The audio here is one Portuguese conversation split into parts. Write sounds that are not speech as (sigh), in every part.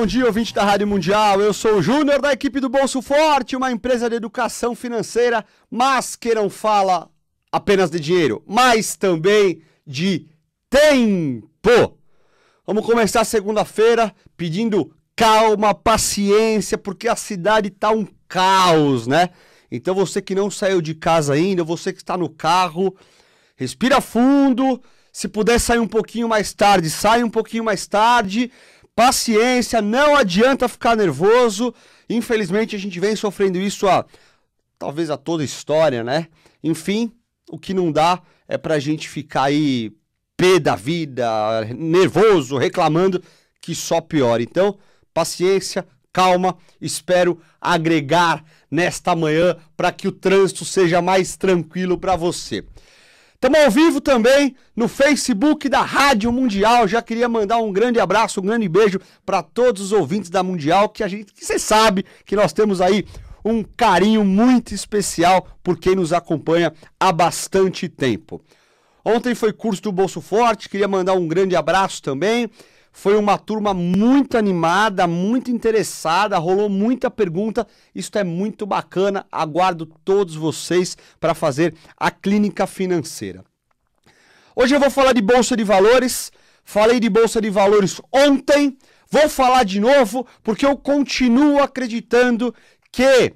Bom dia, ouvinte da Rádio Mundial. Eu sou o Júnior da equipe do Bolso Forte, uma empresa de educação financeira, mas que não fala apenas de dinheiro, mas também de tempo. Vamos começar segunda-feira pedindo calma, paciência, porque a cidade está um caos, né? Então você que não saiu de casa ainda, você que está no carro, respira fundo. Se puder sair um pouquinho mais tarde, sai um pouquinho mais tarde Paciência, não adianta ficar nervoso. Infelizmente a gente vem sofrendo isso há talvez a toda história, né? Enfim, o que não dá é pra gente ficar aí pé da vida, nervoso, reclamando, que só piora. Então, paciência, calma, espero agregar nesta manhã para que o trânsito seja mais tranquilo para você. Estamos ao vivo também no Facebook da Rádio Mundial. Já queria mandar um grande abraço, um grande beijo para todos os ouvintes da Mundial, que a gente, que você sabe que nós temos aí um carinho muito especial por quem nos acompanha há bastante tempo. Ontem foi curso do Bolso Forte, queria mandar um grande abraço também. Foi uma turma muito animada, muito interessada, rolou muita pergunta. Isto é muito bacana. Aguardo todos vocês para fazer a clínica financeira. Hoje eu vou falar de bolsa de valores. Falei de bolsa de valores ontem. Vou falar de novo porque eu continuo acreditando que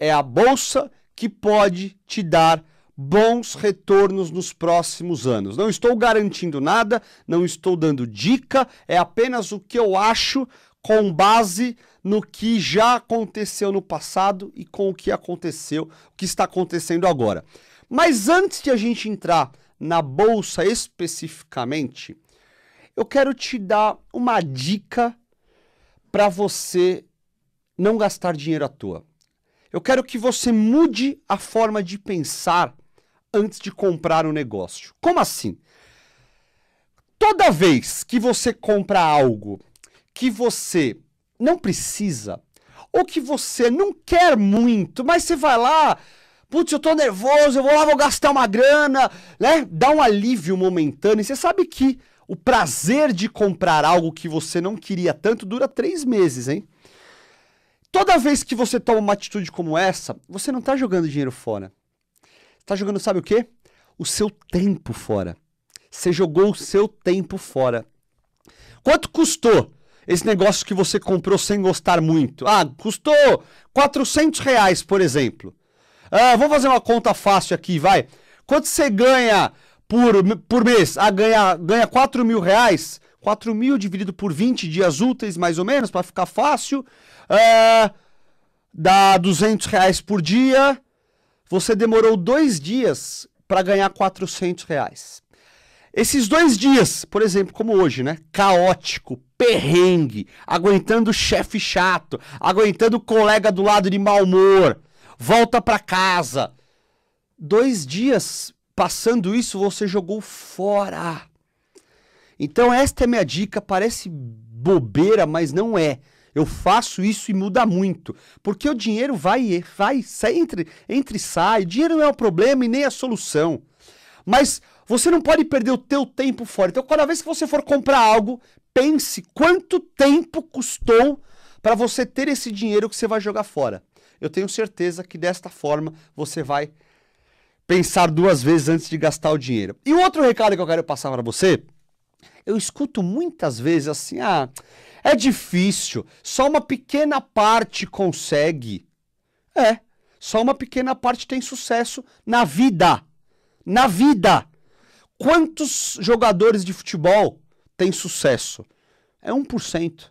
é a bolsa que pode te dar bons retornos nos próximos anos. Não estou garantindo nada, não estou dando dica, é apenas o que eu acho com base no que já aconteceu no passado e com o que aconteceu, o que está acontecendo agora. Mas antes de a gente entrar na bolsa especificamente, eu quero te dar uma dica para você não gastar dinheiro à toa. Eu quero que você mude a forma de pensar antes de comprar o um negócio. Como assim? Toda vez que você compra algo que você não precisa, ou que você não quer muito, mas você vai lá, putz, eu tô nervoso, eu vou lá, vou gastar uma grana, né? Dá um alívio momentâneo. E você sabe que o prazer de comprar algo que você não queria tanto dura três meses, hein? Toda vez que você toma uma atitude como essa, você não tá jogando dinheiro fora. Tá jogando sabe o quê? O seu tempo fora. Você jogou o seu tempo fora. Quanto custou esse negócio que você comprou sem gostar muito? Ah, custou 400 reais, por exemplo. Ah, vamos fazer uma conta fácil aqui, vai. Quanto você ganha por, por mês? Ah, ganha, ganha 4 mil reais? 4 mil dividido por 20 dias úteis, mais ou menos, para ficar fácil. Ah, dá 200 reais por dia. Você demorou dois dias para ganhar 400 reais. Esses dois dias, por exemplo, como hoje, né? Caótico, perrengue, aguentando chefe chato, aguentando colega do lado de mau humor, volta para casa. Dois dias passando isso, você jogou fora. Então, esta é minha dica. Parece bobeira, mas não é. Eu faço isso e muda muito. Porque o dinheiro vai, vai, sai, entre, entre e sai. Dinheiro não é o problema e nem a solução. Mas você não pode perder o teu tempo fora. Então, cada vez que você for comprar algo, pense quanto tempo custou para você ter esse dinheiro que você vai jogar fora. Eu tenho certeza que desta forma você vai pensar duas vezes antes de gastar o dinheiro. E outro recado que eu quero passar para você, eu escuto muitas vezes assim, ah, é difícil, só uma pequena parte consegue. É, só uma pequena parte tem sucesso na vida. Na vida. Quantos jogadores de futebol têm sucesso? É 1%.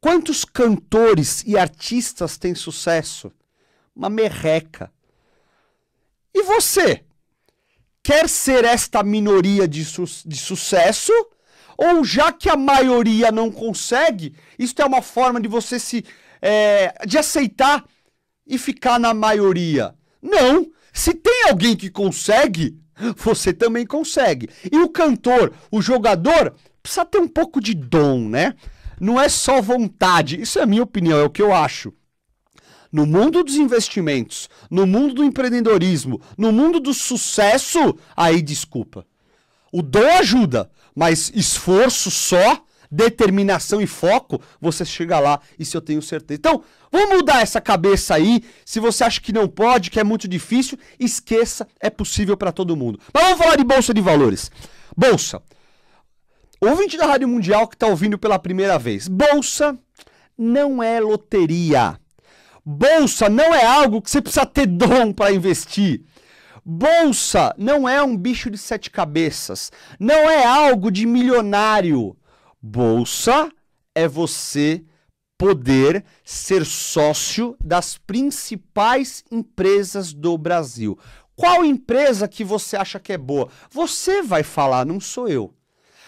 Quantos cantores e artistas têm sucesso? Uma merreca. E você? Quer ser esta minoria de, su de sucesso? Ou já que a maioria não consegue, isso é uma forma de você se. É, de aceitar e ficar na maioria. Não! Se tem alguém que consegue, você também consegue. E o cantor, o jogador, precisa ter um pouco de dom, né? Não é só vontade. Isso é a minha opinião, é o que eu acho. No mundo dos investimentos, no mundo do empreendedorismo, no mundo do sucesso, aí desculpa. O dom ajuda, mas esforço só, determinação e foco, você chega lá, isso eu tenho certeza. Então, vamos mudar essa cabeça aí. Se você acha que não pode, que é muito difícil, esqueça, é possível para todo mundo. Mas vamos falar de bolsa de valores. Bolsa. Ouvinte da Rádio Mundial que está ouvindo pela primeira vez. Bolsa não é loteria. Bolsa não é algo que você precisa ter dom para investir. Bolsa não é um bicho de sete cabeças, não é algo de milionário. Bolsa é você poder ser sócio das principais empresas do Brasil. Qual empresa que você acha que é boa? Você vai falar, não sou eu.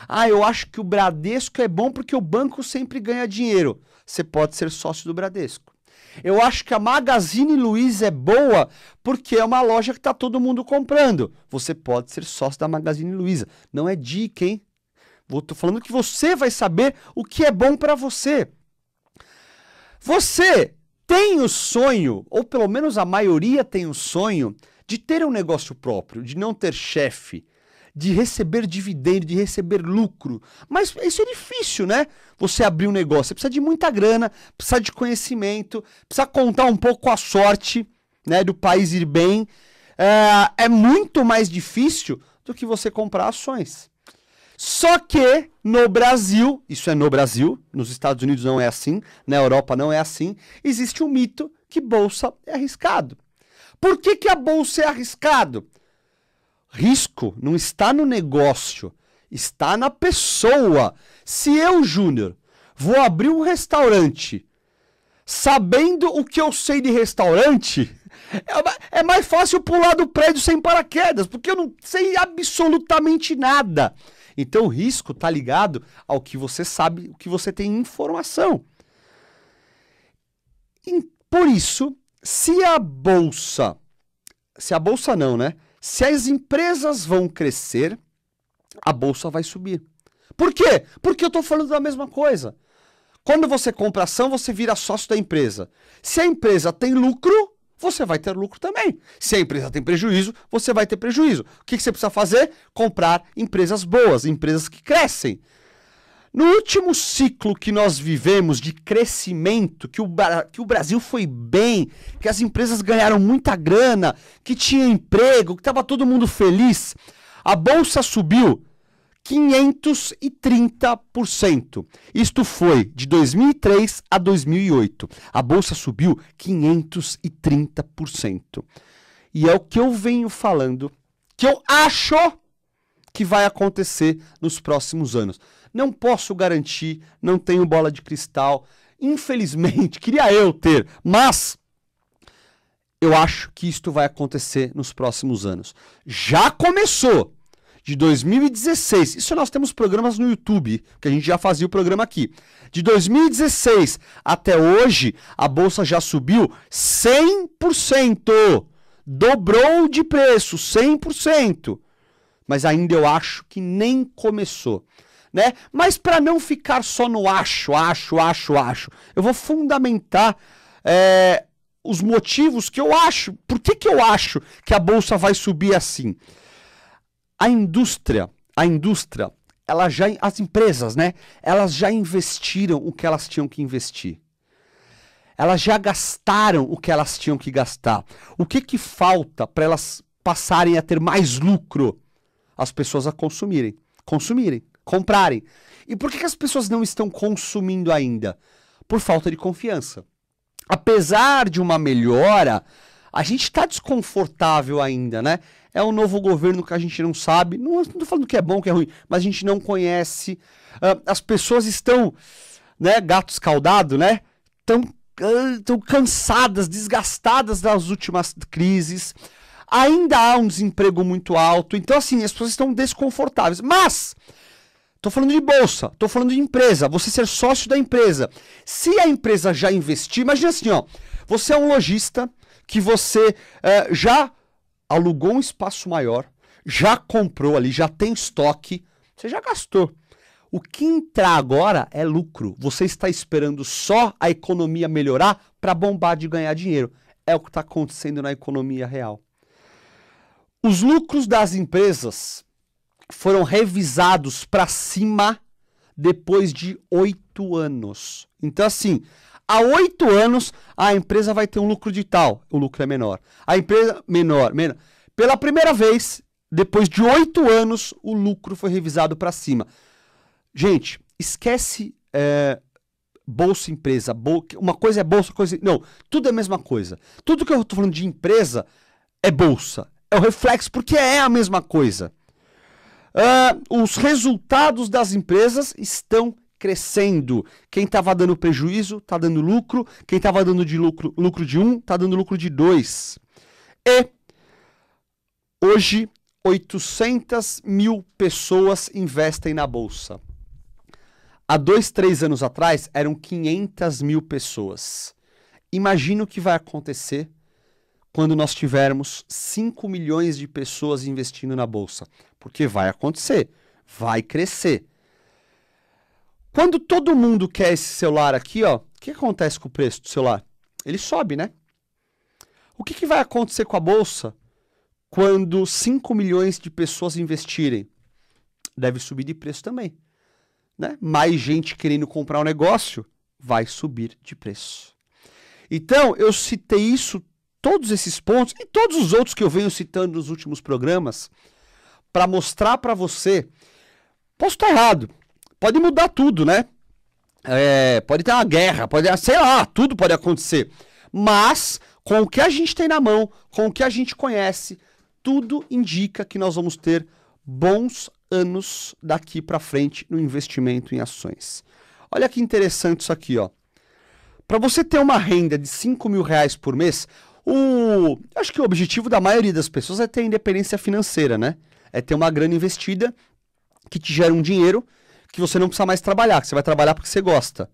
Ah, eu acho que o Bradesco é bom porque o banco sempre ganha dinheiro. Você pode ser sócio do Bradesco. Eu acho que a Magazine Luiza é boa porque é uma loja que está todo mundo comprando. Você pode ser sócio da Magazine Luiza. Não é dica, hein? Vou tô falando que você vai saber o que é bom para você. Você tem o sonho, ou pelo menos a maioria tem o sonho, de ter um negócio próprio, de não ter chefe, de receber dividendo, de receber lucro. Mas isso é difícil, né? Você abrir um negócio, você precisa de muita grana, precisa de conhecimento, precisa contar um pouco a sorte, né, do país ir bem. É, é muito mais difícil do que você comprar ações. Só que no Brasil, isso é no Brasil, nos Estados Unidos não é assim, na Europa não é assim, existe um mito que bolsa é arriscado. Por que, que a bolsa é arriscado? Risco não está no negócio, está na pessoa. Se eu, Júnior, vou abrir um restaurante sabendo o que eu sei de restaurante, (laughs) é, é, mais fácil pular do prédio sem paraquedas, porque eu não sei absolutamente nada. Então o risco está ligado ao que você sabe, o que você tem informação. E por isso, se a bolsa, se a bolsa não, né? Se as empresas vão crescer, a bolsa vai subir. Por quê? Porque eu estou falando da mesma coisa. Quando você compra ação, você vira sócio da empresa. Se a empresa tem lucro, você vai ter lucro também. Se a empresa tem prejuízo, você vai ter prejuízo. O que, que você precisa fazer? Comprar empresas boas, empresas que crescem. No último ciclo que nós vivemos de crescimento, que o, que o Brasil foi bem, que as empresas ganharam muita grana, que tinha emprego, que estava todo mundo feliz, a bolsa subiu 530%. Isto foi de 2003 a 2008. A bolsa subiu 530%. E é o que eu venho falando, que eu acho que vai acontecer nos próximos anos. Não posso garantir, não tenho bola de cristal. Infelizmente, (laughs) queria eu ter, mas eu acho que isto vai acontecer nos próximos anos. Já começou de 2016. Isso nós temos programas no YouTube, que a gente já fazia o programa aqui. De 2016 até hoje, a bolsa já subiu 100%. Dobrou de preço, 100%. Mas ainda eu acho que nem começou né? Mas para não ficar só no acho, acho, acho, acho, eu vou fundamentar é, os motivos que eu acho. Por que, que eu acho que a bolsa vai subir assim? A indústria, a indústria, ela já as empresas, né? Elas já investiram o que elas tinham que investir. Elas já gastaram o que elas tinham que gastar. O que que falta para elas passarem a ter mais lucro? As pessoas a consumirem, consumirem comprarem. E por que, que as pessoas não estão consumindo ainda? Por falta de confiança. Apesar de uma melhora, a gente está desconfortável ainda, né? É um novo governo que a gente não sabe. Não estou falando que é bom, que é ruim, mas a gente não conhece. Uh, as pessoas estão, né? Gato escaldado, né? Estão uh, ah, cansadas, desgastadas das últimas crises. Ainda há um desemprego muito alto. Então, assim, as pessoas estão desconfortáveis. Mas Tô falando de bolsa, tô falando de empresa, você ser sócio da empresa. Se a empresa já investir, imagina assim, ó, você é um lojista que você é, já alugou um espaço maior, já comprou ali, já tem estoque, você já gastou. O que entrar agora é lucro. Você está esperando só a economia melhorar para bombar de ganhar dinheiro. É o que está acontecendo na economia real. Os lucros das empresas foram revisados para cima depois de oito anos. Então, assim, há oito anos a empresa vai ter um lucro de tal, o lucro é menor. A empresa menor, menor. Pela primeira vez, depois de oito anos, o lucro foi revisado para cima. Gente, esquece é, bolsa empresa, bol... uma coisa é bolsa, coisa é, não, tudo é a mesma coisa. Tudo que eu estou falando de empresa é bolsa, é o reflexo porque é a mesma coisa. Uh, os resultados das empresas estão crescendo. Quem estava dando prejuízo está dando lucro. Quem estava dando de lucro, lucro de um está dando lucro de dois. E hoje 800 mil pessoas investem na bolsa. Há dois, três anos atrás eram 500 mil pessoas. Imagina o que vai acontecer quando nós tivermos 5 milhões de pessoas investindo na bolsa, porque vai acontecer, vai crescer. Quando todo mundo quer esse celular aqui, ó, o que acontece com o preço do celular? Ele sobe, né? O que, que vai acontecer com a bolsa quando 5 milhões de pessoas investirem? Deve subir de preço também. Né? Mais gente querendo comprar um negócio vai subir de preço. Então, eu citei isso todos esses pontos e todos os outros que eu venho citando nos últimos programas para mostrar para você. Posso estar errado, pode mudar tudo, né? É, pode ter uma guerra, pode, sei lá, tudo pode acontecer. Mas com o que a gente tem na mão, com o que a gente conhece, tudo indica que nós vamos ter bons anos daqui para frente no investimento em ações. Olha que interessante isso aqui, ó. Para você ter uma renda de 5 mil reais por mês, o, acho que o objetivo da maioria das pessoas é ter independência financeira, né? É ter uma grana investida que te gera um dinheiro que você não precisa mais trabalhar, que você vai trabalhar porque você gosta.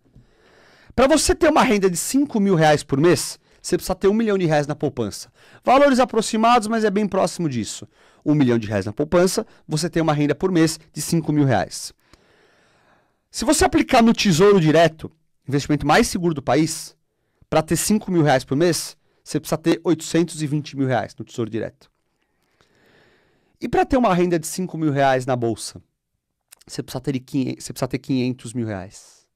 Para você ter uma renda de 5 mil reais por mês, você precisa ter um milhão de reais na poupança. Valores aproximados, mas é bem próximo disso. Um milhão de reais na poupança, você tem uma renda por mês de 5 mil reais. Se você aplicar no Tesouro Direto, investimento mais seguro do país, para ter 5 mil reais por mês, você precisa ter 820 mil reais no Tesouro Direto. E para ter uma renda de 5 mil reais na bolsa, você precisa ter, você precisa ter 500 mil reais.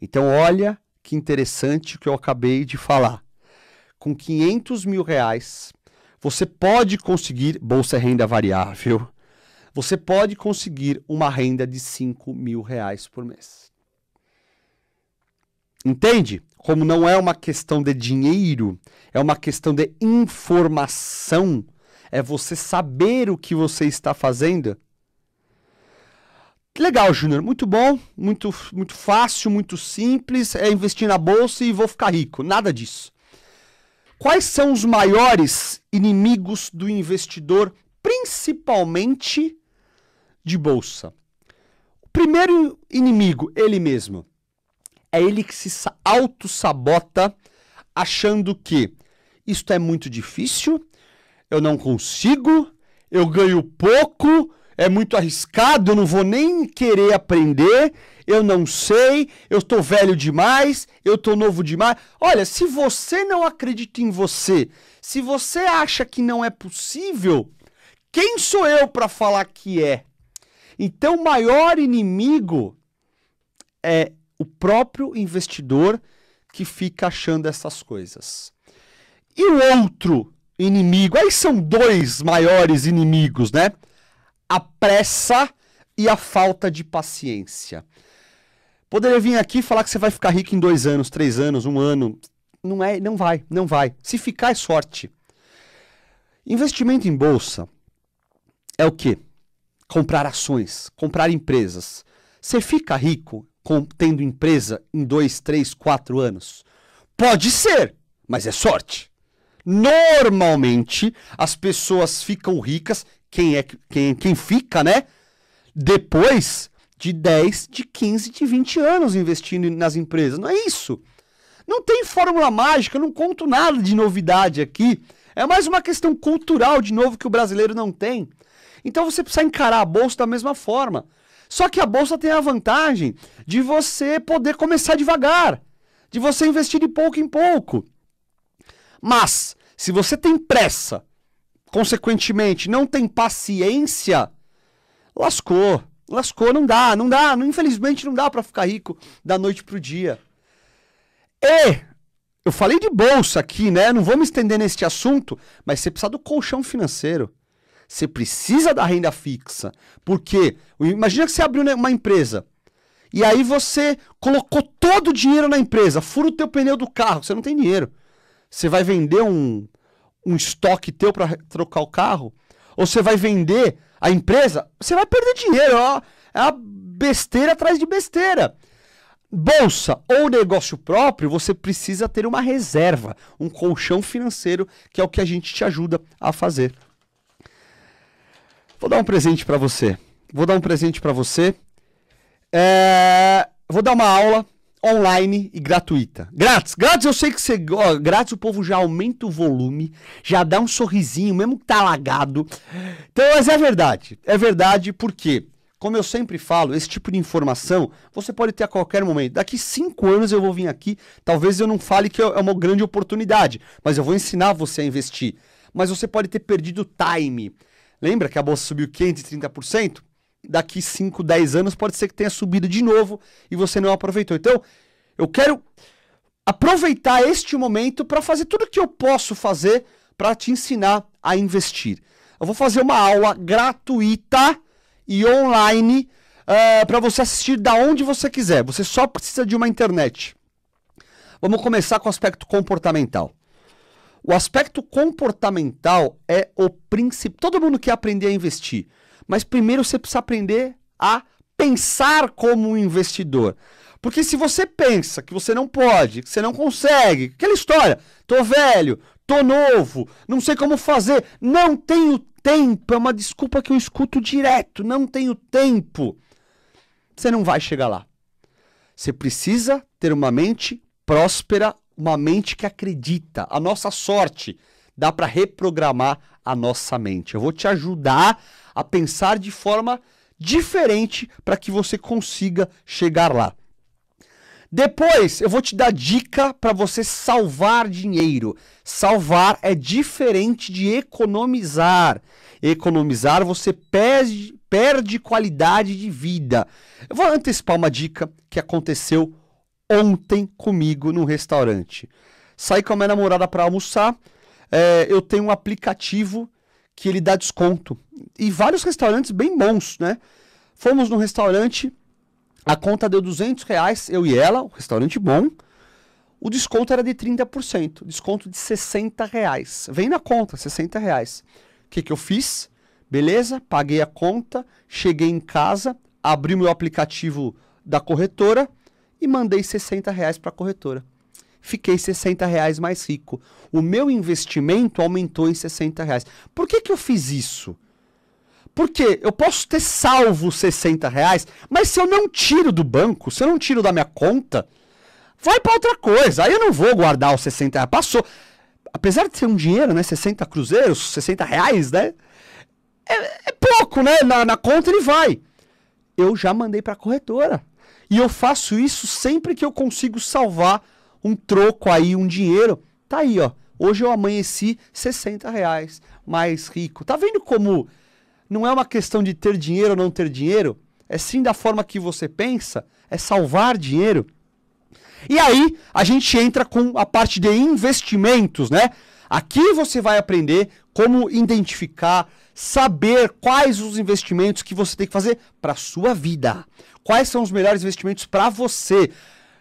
Então, olha que interessante o que eu acabei de falar. Com 500 mil reais, você pode conseguir bolsa é renda variável. Você pode conseguir uma renda de 5 mil reais por mês. Entende? Como não é uma questão de dinheiro, é uma questão de informação. É você saber o que você está fazendo. Legal, Júnior. Muito bom, muito, muito fácil, muito simples. É investir na bolsa e vou ficar rico. Nada disso. Quais são os maiores inimigos do investidor, principalmente de bolsa? O primeiro inimigo, ele mesmo é ele que se auto-sabota achando que isto é muito difícil, eu não consigo, eu ganho pouco, é muito arriscado, eu não vou nem querer aprender, eu não sei, eu estou velho demais, eu estou novo demais. Olha, se você não acredita em você, se você acha que não é possível, quem sou eu para falar que é? Então, o maior inimigo é o próprio investidor que fica achando essas coisas. E o outro inimigo, aí são dois maiores inimigos, né? A pressa e a falta de paciência. Poderia vir aqui falar que você vai ficar rico em dois anos, três anos, um ano. Não é, não vai, não vai. Se ficar é sorte. Investimento em bolsa é o quê? Comprar ações, comprar empresas. Você fica rico com, tendo empresa em dois, três, quatro anos? Pode ser, mas é sorte. Normalmente as pessoas ficam ricas, quem é quem, quem fica, né? Depois de 10, de 15, de 20 anos investindo nas empresas. Não é isso. Não tem fórmula mágica, não conto nada de novidade aqui. É mais uma questão cultural, de novo, que o brasileiro não tem. Então você precisa encarar a bolsa da mesma forma. Só que a bolsa tem a vantagem de você poder começar devagar, de você investir de pouco em pouco. Mas, se você tem pressa, consequentemente não tem paciência, lascou. Lascou, não dá, não dá, infelizmente não dá para ficar rico da noite pro dia. E eu falei de bolsa aqui, né? Não vou me estender neste assunto, mas você precisa do colchão financeiro. Você precisa da renda fixa. porque Imagina que você abriu né, uma empresa. E aí você colocou todo o dinheiro na empresa, fura o teu pneu do carro, você não tem dinheiro. Você vai vender um, um estoque teu para trocar o carro? Ou você vai vender a empresa? Você vai perder dinheiro, ó. É uma besteira atrás de besteira. Bolsa ou negócio próprio, você precisa ter uma reserva, um colchão financeiro, que é o que a gente te ajuda a fazer. Vou dar um presente para você. Vou dar um presente para você. É... Vou dar uma aula online e gratuita. Grátis. Grátis eu sei que você... Ó, grátis o povo já aumenta o volume, já dá um sorrisinho, mesmo que tá lagado. Então, mas é verdade. É verdade porque... Como eu sempre falo, esse tipo de informação você pode ter a qualquer momento. Daqui cinco anos eu vou vir aqui, talvez eu não fale que é, é uma grande oportunidade, mas eu vou ensinar você a investir. Mas você pode ter perdido time. Lembra que a bolsa subiu 530%? Daqui 5, 10 anos pode ser que tenha subido de novo e você não aproveitou. Então, eu quero aproveitar este momento para fazer tudo o que eu posso fazer para te ensinar a investir. Eu vou fazer uma aula gratuita e online uh, ah, para você assistir da onde você quiser. Você só precisa de uma internet. Vamos começar com o aspecto comportamental. O aspecto comportamental é o princípio. Todo mundo quer aprender a investir, mas primeiro você precisa aprender a pensar como um investidor. Porque se você pensa que você não pode, que você não consegue, aquela história, tô velho, tô novo, não sei como fazer, não tenho tempo, é uma desculpa que eu escuto direto, não tenho tempo. Você não vai chegar lá. Você precisa ter uma mente próspera, uma mente que acredita. A nossa sorte dá para reprogramar a nossa mente. Eu vou te ajudar a pensar de forma diferente para que você consiga chegar lá. Depois, eu vou te dar dica para você salvar dinheiro. Salvar é diferente de economizar. Economizar você perde, perde qualidade de vida. Eu vou antecipar uma dica que aconteceu ontem comigo num restaurante. Saí com a minha namorada para almoçar. É, eu tenho um aplicativo que ele dá desconto. E vários restaurantes bem bons, né? Fomos num restaurante, a conta deu 200 reais, eu e ela, um restaurante bom. O desconto era de 30%, desconto de 60 reais. Vem na conta, 60 reais. O que, que eu fiz? Beleza, paguei a conta, cheguei em casa, abri meu aplicativo da corretora, e mandei 60 reais para a corretora. Fiquei 60 reais mais rico. O meu investimento aumentou em 60 reais. Por que, que eu fiz isso? Porque eu posso ter salvo 60 reais, mas se eu não tiro do banco, se eu não tiro da minha conta, vai para outra coisa. Aí eu não vou guardar os 60 reais. Passou. Apesar de ser um dinheiro, né? 60 cruzeiros, 60 reais, né? É, é pouco, né? Na, na conta ele vai. Eu já mandei para a corretora. E eu faço isso sempre que eu consigo salvar um troco aí, um dinheiro. Tá aí, ó. Hoje eu amanheci 60 reais mais rico. Tá vendo como não é uma questão de ter dinheiro ou não ter dinheiro? É sim da forma que você pensa, é salvar dinheiro. E aí a gente entra com a parte de investimentos, né? Aqui você vai aprender como identificar, saber quais os investimentos que você tem que fazer para sua vida. Quais são os melhores investimentos para você?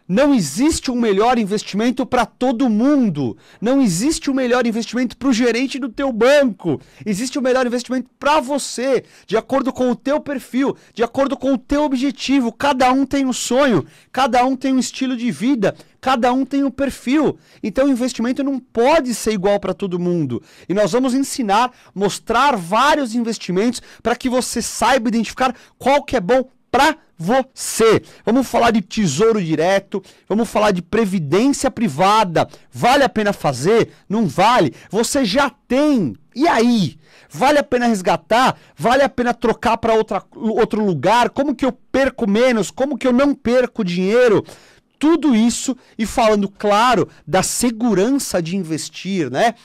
Não existe um melhor investimento para todo mundo. Não existe o um melhor investimento para o gerente do teu banco. Existe o um melhor investimento para você, de acordo com o teu perfil, de acordo com o teu objetivo. Cada um tem um sonho, cada um tem um estilo de vida, cada um tem um perfil. Então o investimento não pode ser igual para todo mundo. E nós vamos ensinar, mostrar vários investimentos para que você saiba identificar qual que é bom para você. Vamos falar de tesouro direto, vamos falar de previdência privada. Vale a pena fazer? Não vale? Você já tem. E aí? Vale a pena resgatar? Vale a pena trocar para outro lugar? Como que eu perco menos? Como que eu não perco dinheiro? Tudo isso e falando, claro, da segurança de investir, né?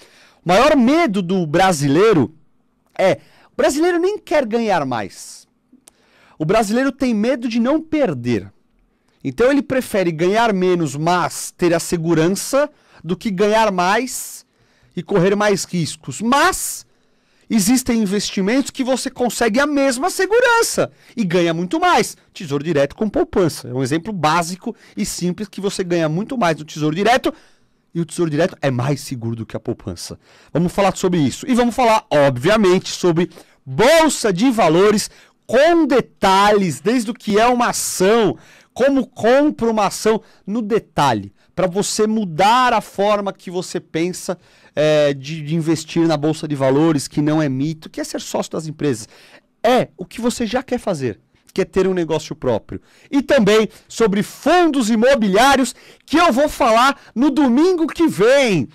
O maior medo do brasileiro é: o brasileiro nem quer ganhar mais. O brasileiro tem medo de não perder. Então ele prefere ganhar menos, mas ter a segurança, do que ganhar mais e correr mais riscos. Mas existem investimentos que você consegue a mesma segurança e ganha muito mais. Tesouro direto com poupança. É um exemplo básico e simples que você ganha muito mais no tesouro direto. E o tesouro direto é mais seguro do que a poupança. Vamos falar sobre isso. E vamos falar, obviamente, sobre bolsa de valores, com detalhes, desde o que é uma ação, como compra uma ação, no detalhe, para você mudar a forma que você pensa é, de, de investir na bolsa de valores, que não é mito, que é ser sócio das empresas. É o que você já quer fazer que é ter um negócio próprio. E também sobre fundos imobiliários, que eu vou falar no domingo que vem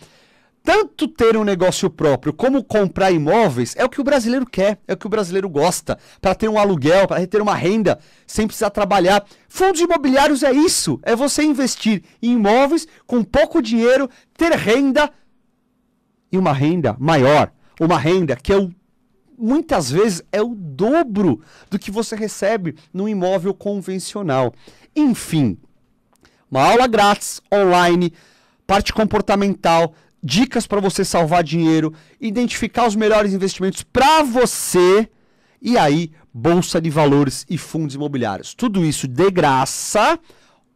tanto ter um negócio próprio como comprar imóveis é o que o brasileiro quer, é o que o brasileiro gosta, para ter um aluguel, para ter uma renda, sem precisar trabalhar. Fundos imobiliários é isso, é você investir em imóveis com pouco dinheiro, ter renda e uma renda maior, uma renda que é o, muitas vezes é o dobro do que você recebe no imóvel convencional. Enfim, uma aula grátis online, parte comportamental dicas para você salvar dinheiro, identificar os melhores investimentos para você e aí bolsa de valores e fundos imobiliários. Tudo isso de graça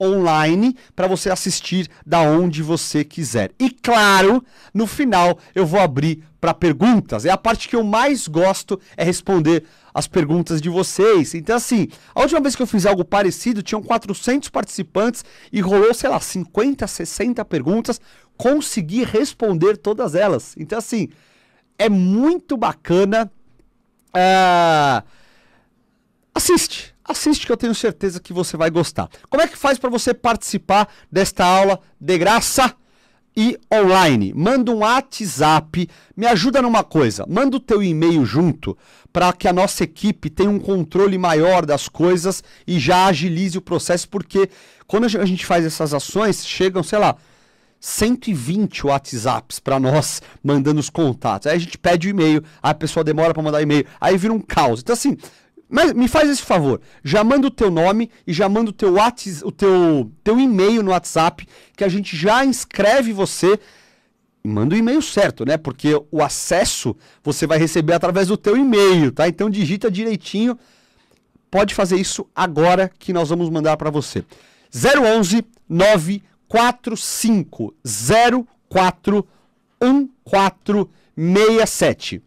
online para você assistir da onde você quiser. E claro, no final eu vou abrir para perguntas. É a parte que eu mais gosto é responder as perguntas de vocês. Então assim, a última vez que eu fiz algo parecido, tinham 400 participantes e rolou, sei lá, 50, 60 perguntas conseguir responder todas elas. Então, assim, é muito bacana. Uh, assiste, assiste que eu tenho certeza que você vai gostar. Como é que faz para você participar desta aula de graça? e online. Manda um WhatsApp, me ajuda numa coisa, manda o teu e-mail junto para que a nossa equipe tenha um controle maior das coisas e já agilize o processo, porque quando a gente faz essas ações, chegam, sei lá, 120 WhatsApps para nós (laughs) mandando os contatos. Aí a gente pede o e-mail, a pessoa demora para mandar e-mail, aí vira um caos. Então assim, mas me faz esse favor, já manda o teu nome e já manda o teu WhatsApp, o teu teu e-mail no WhatsApp que a gente já inscreve você e manda o e-mail certo, né? Porque o acesso você vai receber através do teu e-mail, tá? Então digita direitinho. Pode fazer isso agora que nós vamos mandar para você. 011 9 45041467.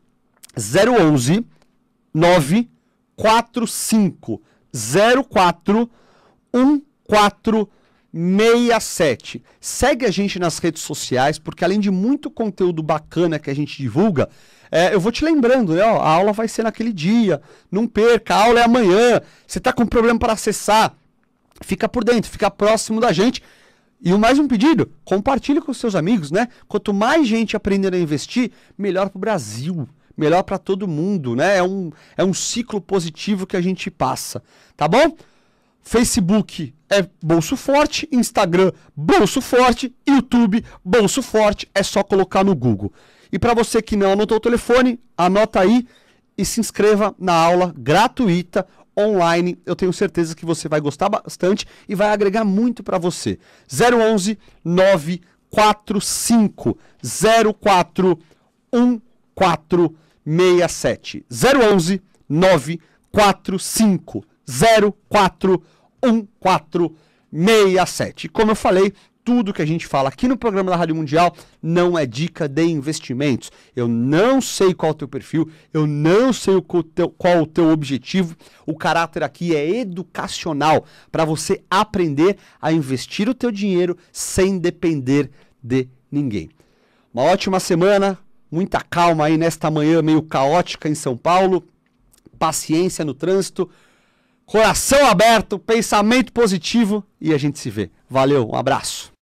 011 94504 Segue a gente nas redes sociais, porque além de muito conteúdo bacana que a gente divulga, é, eu vou te lembrando, né? Ó, a aula vai ser naquele dia, não perca, a aula é amanhã. Você está com problema para acessar, fica por dentro, fica próximo da gente. E mais um pedido: compartilhe com seus amigos, né? Quanto mais gente aprender a investir, melhor para o Brasil, melhor para todo mundo, né? É um, é um ciclo positivo que a gente passa, tá bom? Facebook é Bolso Forte, Instagram Bolso Forte, YouTube Bolso Forte, é só colocar no Google. E para você que não anotou o telefone, anota aí e se inscreva na aula gratuita online. Eu tenho certeza que você vai gostar bastante e vai agregar muito para você. 011 945 04 1467. 011 945 04 Como eu falei, tudo que a gente fala aqui no programa da Rádio Mundial não é dica de investimentos. Eu não sei qual é o teu perfil, eu não sei o teu, qual o teu objetivo. O caráter aqui é educacional para você aprender a investir o teu dinheiro sem depender de ninguém. Uma ótima semana, muita calma aí nesta manhã meio caótica em São Paulo, paciência no trânsito, coração aberto, pensamento positivo e a gente se vê. Valeu, um abraço.